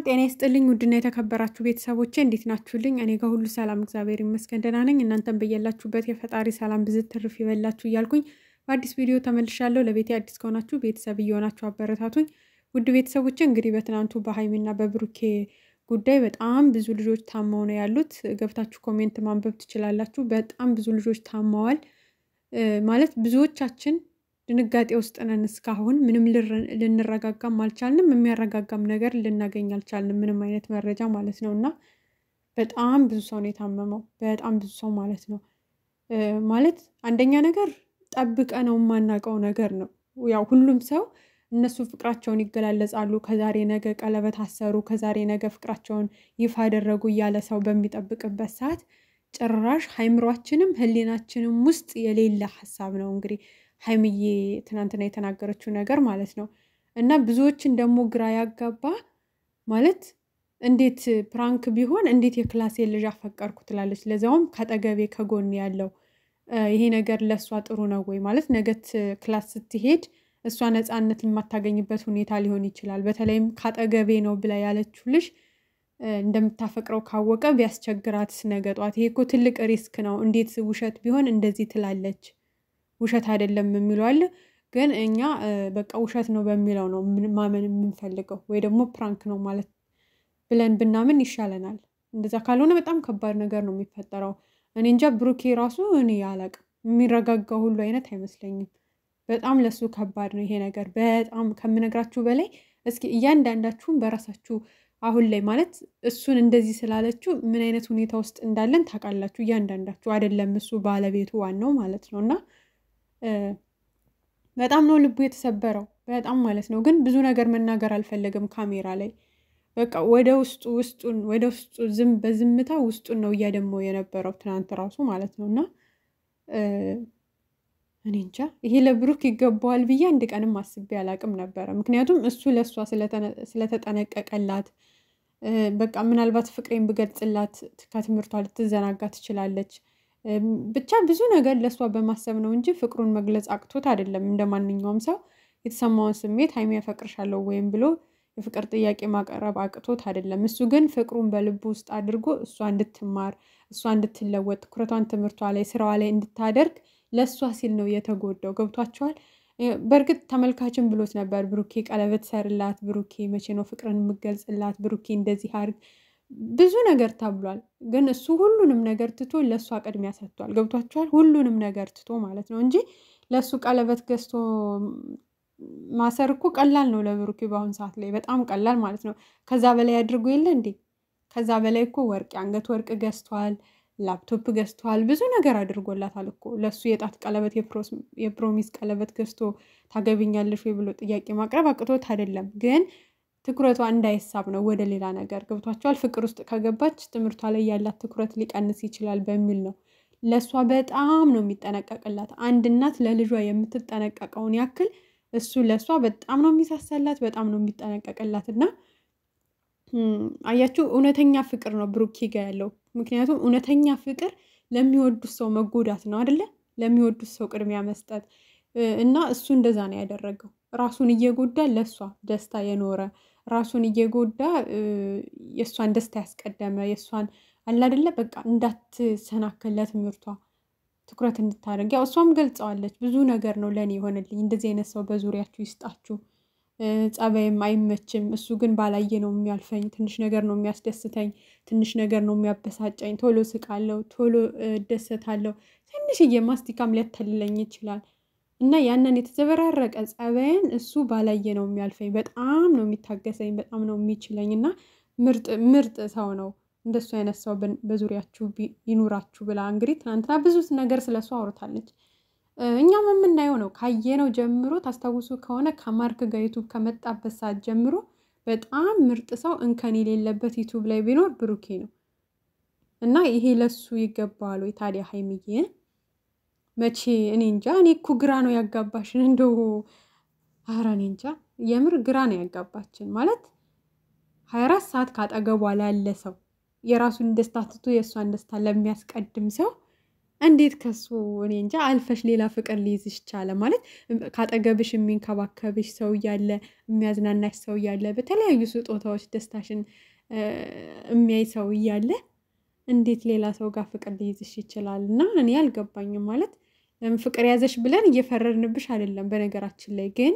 ሰላም ጤና ይስጥልኝ። ውድና የተከበራችሁ ቤተሰቦቼ እንዴት ናችሁልኝ? እኔ ጋር ሁሉ ሰላም እግዚአብሔር ይመስገን ደህና ነኝ። እናንተም በያላችሁበት የፈጣሪ ሰላም ብዝት ትርፍ ይበላችሁ እያልኩኝ በአዲስ ቪዲዮ ተመልሻለሁ። ለቤቴ አዲስ ከሆናችሁ ቤተሰብ እየሆናችሁ አበረታቱኝ። ውድ ቤተሰቦቼ እንግዲህ በትናንቱ በሀይሚና በብሩኬ ጉዳይ በጣም ብዙ ልጆች ታመው ነው ያሉት። ገብታችሁ ኮሜንት ማንበብ ትችላላችሁ። በጣም ብዙ ልጆች ታመዋል ማለት ብዙዎቻችን ድንጋጤ ውስጥ ነን። እስካሁን ምንም ልንረጋጋም አልቻልንም። የሚያረጋጋም ነገር ልናገኝ አልቻልንም፣ ምንም አይነት መረጃ ማለት ነው። እና በጣም ብዙ ሰው ነው የታመመው፣ በጣም ብዙ ሰው ማለት ነው። ማለት አንደኛ ነገር ጠብቀ ነው የማናውቀው ነገር ነው። ያው ሁሉም ሰው እነሱ ፍቅራቸውን ይገላለጻሉ፣ ከዛሬ ነገ ቀለበት አሰሩ፣ ከዛሬ ነገ ፍቅራቸውን ይፋ አደረጉ እያለ ሰው በሚጠብቅበት ሰዓት ጭራሽ ሀይምሯችንም ህሊናችንም ውስጥ የሌለ ሀሳብ ነው እንግዲህ ሀይምዬ ትናንትና የተናገረችው ነገር ማለት ነው። እና ብዙዎችን ደግሞ ግራ ያጋባ ማለት እንዴት ፕራንክ ቢሆን እንዴት የክላሴ ልጅ አፈቀርኩ ትላለች? ለዚያውም ከአጠገቤ ከጎን ያለው ይሄ ነገር ለእሷ ጥሩ ነው ወይ ማለት ነገት ክላስ ስትሄድ እሷ ነፃነት የማታገኝበት ሁኔታ ሊሆን ይችላል። በተለይም ካጠገቤ ነው ብላ ያለችው ልጅ እንደምታፈቅረው ካወቀ ቢያስቸግራት ነገጧት ይሄ እኮ ትልቅ ሪስክ ነው። እንዴት ውሸት ቢሆን እንደዚህ ትላለች? ውሸት አይደለም የሚሉ አለ። ግን እኛ በቃ ውሸት ነው በሚለው ነው ማመን የምንፈልገው፣ ወይ ደግሞ ፕራንክ ነው ማለት ብለን ብናምን ይሻለናል። እንደዛ ካልሆነ በጣም ከባድ ነገር ነው የሚፈጠረው። እኔ እንጃ ብሩኬ ራሱ እኔ ያለቅ የሚረጋጋ ሁሉ አይነት አይመስለኝም። በጣም ለሱ ከባድ ነው ይሄ ነገር በጣም ከምነግራችሁ በላይ። እስኪ እያንዳንዳችሁም በራሳችሁ አሁን ላይ ማለት እሱን እንደዚህ ስላለችው ምን አይነት ሁኔታ ውስጥ እንዳለን ታውቃላችሁ እያንዳንዳችሁ። አይደለም እሱ ባለቤቱ ዋናው ማለት ነው እና በጣም ነው ልቡ የተሰበረው፣ በጣም ማለት ነው። ግን ብዙ ነገር መናገር አልፈለገም ካሜራ ላይ በቃ ወደ ውስጡ ውስጡን ወደ ውስጡ ዝም በዝምታ ውስጡን ነው እያደመው የነበረው ትናንት ራሱ ማለት ነው። እና እኔ እንጃ ይሄ ለብሩክ ይገባዋል ብዬ አንድ ቀንም አስቤ አላቅም ነበረ። ምክንያቱም እሱ ለእሷ ስለተጠነቀቀላት በቃ ምናልባት ፍቅሬን ብገልጽላት ከትምህርቷ ልትዘናጋ ትችላለች ብቻ ብዙ ነገር ለእሷ በማሰብ ነው እንጂ ፍቅሩን መግለጽ አቅቶት አይደለም። እንደ ማንኛውም ሰው የተሰማውን ስሜት ሀይሚ ያፈቅርሻለሁ ወይም ብሎ የፍቅር ጥያቄ ማቅረብ አቅቶት አይደለም። እሱ ግን ፍቅሩን በልቡ ውስጥ አድርጎ እሷ እንድትማር፣ እሷ እንድትለወጥ፣ ትኩረቷን ትምህርቷ ላይ፣ ስራዋ ላይ እንድታደርግ ለእሷ ሲል ነው የተጎዳው። ገብቷቸዋል። በእርግጥ ተመልካችን ብሎት ነበር፣ ብሩኬ ቀለበት ሰርላት፣ ብሩኬ መቼ ነው ፍቅርን የምገልጽላት፣ ብሩኬ እንደዚህ አድርግ ብዙ ነገር ተብሏል፣ ግን እሱ ሁሉንም ነገር ትቶ ለእሷ ቅድሚያ ሰጥቷል። ገብቷችኋል? ሁሉንም ነገር ትቶ ማለት ነው እንጂ ለእሱ ቀለበት ገዝቶ ማሰር እኮ ቀላል ነው ለብሩኬ፣ በአሁኑ ሰዓት ላይ በጣም ቀላል ማለት ነው። ከዛ በላይ አድርጎ የለ እንዴ? ከዛ በላይ እኮ ወርቅ፣ የአንገት ወርቅ ገዝቷል፣ ላፕቶፕ ገዝቷል፣ ብዙ ነገር አድርጎላታል እኮ ለእሱ የጣት ቀለበት፣ የፕሮሚስ ቀለበት ገዝቶ ታገቢኛለሽ ወይ ብሎ ጥያቄ ማቅረብ አቅቶት አይደለም ግን ትኩረቷ እንዳይሳብ ነው ወደ ሌላ ነገር ገብቷቸዋል። ፍቅር ውስጥ ከገባች ትምህርቷ ላይ ያላት ትኩረት ሊቀንስ ይችላል በሚል ነው ለእሷ በጣም ነው የሚጠነቀቅላት። አንድ እናት ለልጇ የምትጠነቀቀውን ያክል እሱ ለእሷ በጣም ነው የሚሳሳላት፣ በጣም ነው የሚጠነቀቅላት። እና አያችሁ እውነተኛ ፍቅር ነው ብሩኬ ጋ ያለው። ምክንያቱም እውነተኛ ፍቅር ለሚወዱት ሰው መጎዳት ነው አደለ? ለሚወዱት ሰው ቅድሚያ መስጠት እና እሱ እንደዛ ነው ያደረገው። ራሱን እየጎዳ ለእሷ ደስታ የኖረ ራሱን እየጎዳ የእሷን ደስታ ያስቀደመ የእሷን አላደለ በቃ እንዳትሰናከል ለትምህርቷ ትኩረት እንድታደርግ ያው እሷም ገልጸዋለች። ብዙ ነገር ነው ለእኔ የሆነልኝ። እንደዚህ አይነት ሰው በዙሪያችሁ ይስጣችሁ። ጸባይም አይመችም። እሱ ግን ባላየ ነው የሚያልፈኝ። ትንሽ ነገር ነው የሚያስደስተኝ፣ ትንሽ ነገር ነው የሚያበሳጨኝ። ቶሎ ስቃለው፣ ቶሎ እደሰታለሁ። ትንሽዬ ማስቲካም ሊያታልለኝ ይችላል። እና ያንን የተዘበራረቀ ጸባይን እሱ ባላየ ነው የሚያልፈኝ። በጣም ነው የሚታገሰኝ፣ በጣም ነው የሚችለኝ እና ምርጥ ሰው ነው። እንደሱ አይነት ሰው በዙሪያችሁ ይኑራችሁ ብላ እንግዲህ ትናንትና ብዙ ነገር ስለሱ አውርታለች። እኛም የምናየው ነው ካየነው ጀምሮ ታስታውሱ ከሆነ ከማርክ ጋር ዩቱብ ከመጣበት ሰዓት ጀምሮ በጣም ምርጥ ሰው እንከን የሌለበት ዩቱብ ላይ ቢኖር ብሩኬ ነው እና ይሄ ለሱ ይገባዋል ወይ ታዲያ ሀይሚዬ? መቼ እኔ እንጃ። እኔ እኮ ግራ ነው ያጋባሽን እንደ ኧረ እኔ እንጃ የምር ግራ ነው ያጋባችን ማለት ሀያ አራት ሰዓት ካጠገቧ ላለ ሰው የራሱን ደስታ ትቶ የእሷን ደስታ ለሚያስቀድም ሰው እንዴት ከሱ እኔ እንጃ አልፈሽ ሌላ ፍቅር ሊይዝሽ ቻለ? ማለት ካጠገብሽ የሚንከባከብሽ ሰው እያለ የሚያዝናናሽ ሰው እያለ በተለያዩ ስጦታዎች ደስታሽን የሚያይ ሰው እያለ እንዴት ሌላ ሰው ጋር ፍቅር ሊይዝሽ ይችላል? እና እኔ አልገባኝም ማለት ፍቅር ያዘሽ ብለን እየፈረድንብሽ አይደለም። በነገራችን ላይ ግን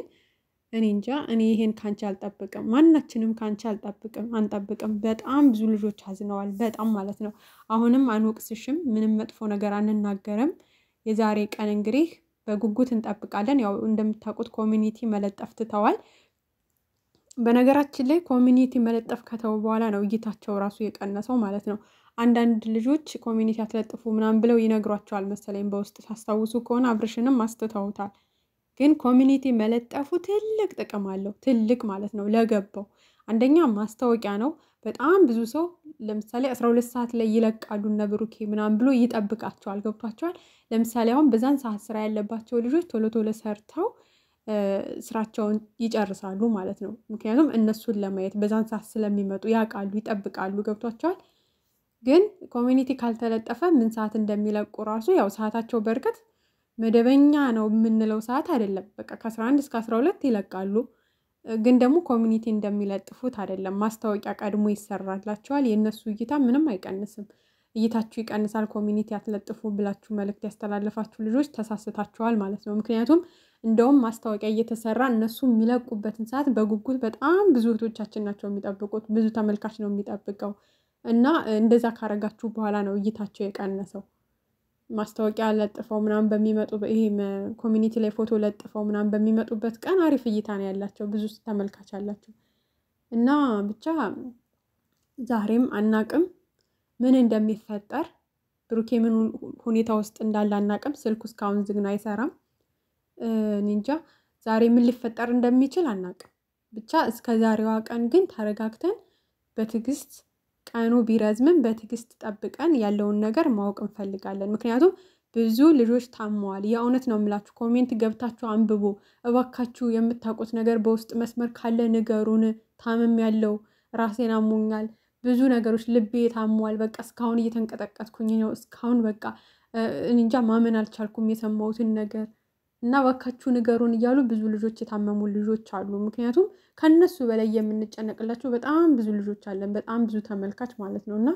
እኔ እንጃ እኔ ይሄን ካንቺ አልጠብቅም፣ ማናችንም ካንቺ አልጠብቅም አንጠብቅም። በጣም ብዙ ልጆች አዝነዋል፣ በጣም ማለት ነው። አሁንም አንወቅስሽም፣ ምንም መጥፎ ነገር አንናገርም። የዛሬ ቀን እንግዲህ በጉጉት እንጠብቃለን። ያው እንደምታውቁት ኮሚኒቲ መለጠፍ ትተዋል። በነገራችን ላይ ኮሚኒቲ መለጠፍ ከተው በኋላ ነው እይታቸው ራሱ የቀነሰው ማለት ነው። አንዳንድ ልጆች ኮሚኒቲ አትለጥፉ ምናምን ብለው ይነግሯቸዋል መሰለኝ በውስጥ ታስታውሱ ከሆነ አብርሽንም አስተታውታል። ግን ኮሚኒቲ መለጠፉ ትልቅ ጥቅም አለው። ትልቅ ማለት ነው ለገባው አንደኛ ማስታወቂያ ነው። በጣም ብዙ ሰው ለምሳሌ አስራ ሁለት ሰዓት ላይ ይለቃሉ እነ ብሩኬ ምናምን ብሎ ይጠብቃቸዋል። ገብቷቸዋል። ለምሳሌ አሁን በዛን ሰዓት ስራ ያለባቸው ልጆች ቶሎ ቶሎ ሰርተው ስራቸውን ይጨርሳሉ ማለት ነው። ምክንያቱም እነሱን ለማየት በዛን ሰዓት ስለሚመጡ ያውቃሉ፣ ይጠብቃሉ። ገብቷቸዋል። ግን ኮሚኒቲ ካልተለጠፈ ምን ሰዓት እንደሚለቁ ራሱ ያው ሰዓታቸው በእርግጥ መደበኛ ነው የምንለው ሰዓት አይደለም። በቃ ከ11 እስከ 12 ይለቃሉ። ግን ደግሞ ኮሚኒቲ እንደሚለጥፉት አይደለም። ማስታወቂያ ቀድሞ ይሰራላቸዋል። የእነሱ እይታ ምንም አይቀንስም። እይታችሁ ይቀንሳል ኮሚኒቲ አትለጥፉ ብላችሁ መልእክት ያስተላለፋችሁ ልጆች ተሳስታችኋል ማለት ነው። ምክንያቱም እንደውም ማስታወቂያ እየተሰራ እነሱ የሚለቁበትን ሰዓት በጉጉት በጣም ብዙ እህቶቻችን ናቸው የሚጠብቁት። ብዙ ተመልካች ነው የሚጠብቀው። እና እንደዛ ካረጋችሁ በኋላ ነው እይታቸው የቀነሰው። ማስታወቂያ ለጥፈው ምናምን በሚመጡ ይሄ ኮሚኒቲ ላይ ፎቶ ለጥፈው ምናምን በሚመጡበት ቀን አሪፍ እይታ ነው ያላቸው፣ ብዙ ተመልካች አላቸው። እና ብቻ ዛሬም አናቅም ምን እንደሚፈጠር ብሩኬ ምን ሁኔታ ውስጥ እንዳለ አናቅም። ስልኩ እስካሁን ዝግ ነው፣ አይሰራም። እንጃ ዛሬ ምን ሊፈጠር እንደሚችል አናቅም። ብቻ እስከ ዛሬዋ ቀን ግን ተረጋግተን በትዕግስት ቀኑ ቢረዝምም በትዕግስት ጠብቀን ያለውን ነገር ማወቅ እንፈልጋለን። ምክንያቱም ብዙ ልጆች ታመዋል። የእውነት ነው የምላችሁ። ኮሜንት ገብታችሁ አንብቦ እባካችሁ። የምታውቁት ነገር በውስጥ መስመር ካለ ንገሩን። ታምም ያለው ራሴን አሞኛል፣ ብዙ ነገሮች ልቤ ታሟል፣ በቃ እስካሁን እየተንቀጠቀጥኩኝ ነው፣ እስካሁን በቃ እንጃ ማመን አልቻልኩም የሰማሁትን ነገር እና ባካችሁ ንገሩን እያሉ ብዙ ልጆች የታመሙ ልጆች አሉ። ምክንያቱም ከነሱ በላይ የምንጨነቅላቸው በጣም ብዙ ልጆች አለን፣ በጣም ብዙ ተመልካች ማለት ነው። እና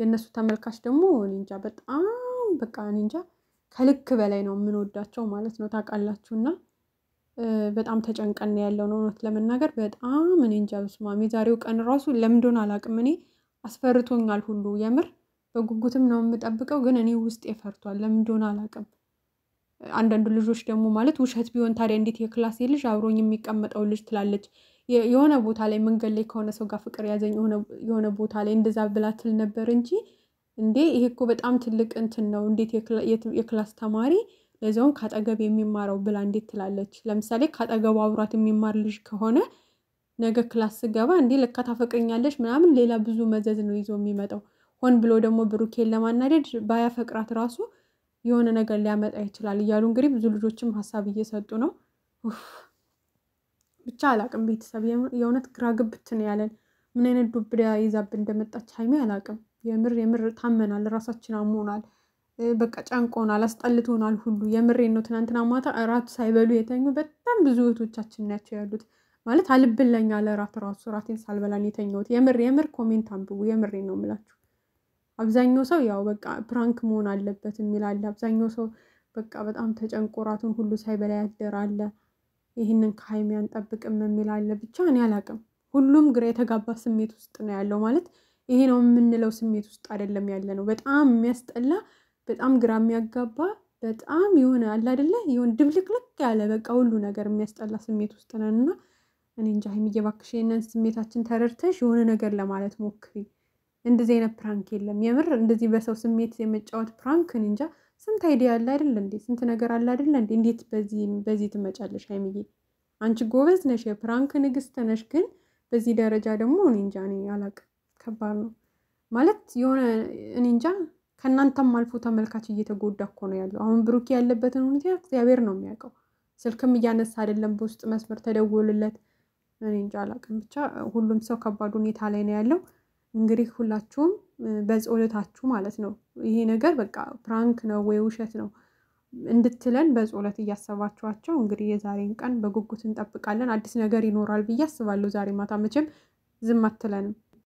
የእነሱ ተመልካች ደግሞ እንጃ በጣም በቃ እንጃ ከልክ በላይ ነው የምንወዳቸው ማለት ነው ታውቃላችሁ። እና በጣም ተጨንቀን ያለው ነው እውነት ለመናገር በጣም እኔ እንጃ። በስማም የዛሬው ቀን ራሱ ለምንደሆን አላውቅም፣ እኔ አስፈርቶኛል ሁሉ የምር በጉጉትም ነው የምጠብቀው፣ ግን እኔ ውስጤ ፈርቷል ለምንደሆን አላውቅም። አንዳንዱ ልጆች ደግሞ ማለት ውሸት ቢሆን ታዲያ እንዴት የክላሴ ልጅ አብሮኝ የሚቀመጠው ልጅ ትላለች። የሆነ ቦታ ላይ መንገድ ላይ ከሆነ ሰው ጋር ፍቅር ያዘኝ የሆነ ቦታ ላይ እንደዛ ብላ ትል ነበር እንጂ እንዴ ይሄ እኮ በጣም ትልቅ እንትን ነው፣ እንዴት የክላስ ተማሪ ለዚውም ከአጠገብ የሚማረው ብላ እንዴት ትላለች? ለምሳሌ ከአጠገቡ አብሯት የሚማር ልጅ ከሆነ ነገ ክላስ ስገባ እንዴ ለካ ታፈቅረኛለች ምናምን ሌላ ብዙ መዘዝ ነው ይዞ የሚመጣው። ሆን ብሎ ደግሞ ብሩኬን ለማናደድ ባያፈቅራት ራሱ የሆነ ነገር ሊያመጣ ይችላል እያሉ እንግዲህ ብዙ ልጆችም ሀሳብ እየሰጡ ነው። ብቻ አላቅም ቤተሰብ የእውነት ግራ ግብት ነው ያለን። ምን አይነት ዱብዳ ይዛብን እንደመጣች ሀይሚ አላቅም። የምር የምር ታመናል፣ ራሳችን አሞናል፣ በቃ ጨንቆናል፣ አስጠልቶናል ሁሉ የምሬ ነው። ትናንትና ማታ እራት ሳይበሉ የተኙ በጣም ብዙ እህቶቻችን ናቸው ያሉት። ማለት አልብላኝ አለ ራሱ እራቴን ሳልበላን የተኛሁት የምር የምር ኮሜንት አንብቡ። የምሬ ነው የምላችሁ። አብዛኛው ሰው ያው በቃ ፕራንክ መሆን አለበት የሚል አለ። አብዛኛው ሰው በቃ በጣም ተጨንቆ ራቱን ሁሉ ሳይበላ ያደር አለ። ይህንን ከሀይሚ አንጠብቅም የሚል አለ። ብቻ እኔ አላቅም። ሁሉም ግራ የተጋባ ስሜት ውስጥ ነው ያለው። ማለት ይሄ ነው የምንለው ስሜት ውስጥ አይደለም ያለ ነው። በጣም የሚያስጠላ፣ በጣም ግራ የሚያጋባ፣ በጣም የሆነ አለ አይደለ የሆነ ድብልቅልቅ ያለ በቃ ሁሉ ነገር የሚያስጠላ ስሜት ውስጥ ነን እና እኔ እንጃ ሀይሚዬ፣ እባክሽ ይህንን ስሜታችን ተረድተሽ የሆነ ነገር ለማለት ሞክሪ። እንደዚህ አይነት ፕራንክ የለም። የምር እንደዚህ በሰው ስሜት የመጫወት ፕራንክ እንጃ። ስንት አይዲያ አለ አይደለ እንዴ? ስንት ነገር አለ አይደለ እንዴ? እንዴት በዚህ በዚህ ትመጫለሽ ሀይሚዬ? አንቺ ጎበዝ ነሽ፣ የፕራንክ ንግስት ነሽ። ግን በዚህ ደረጃ ደግሞ እኔ እንጃ፣ እኔ አላቅም። ከባድ ነው ማለት የሆነ እኔ እንጃ። ከእናንተም አልፎ ተመልካች እየተጎዳ እኮ ነው ያለው። አሁን ብሩኬ ያለበትን ሁኔታ እግዚአብሔር ነው የሚያውቀው። ስልክም እያነሳ አይደለም፣ በውስጥ መስመር ተደወልለት። እኔ እንጃ አላቅም። ብቻ ሁሉም ሰው ከባድ ሁኔታ ላይ ነው ያለው። እንግዲህ ሁላችሁም በጸሎታችሁ ማለት ነው ይሄ ነገር በቃ ፕራንክ ነው ወይ ውሸት ነው እንድትለን በጸሎት እያሰባችኋቸው እንግዲህ የዛሬን ቀን በጉጉት እንጠብቃለን። አዲስ ነገር ይኖራል ብዬ አስባለሁ። ዛሬ ማታ መቼም ዝም አትለንም።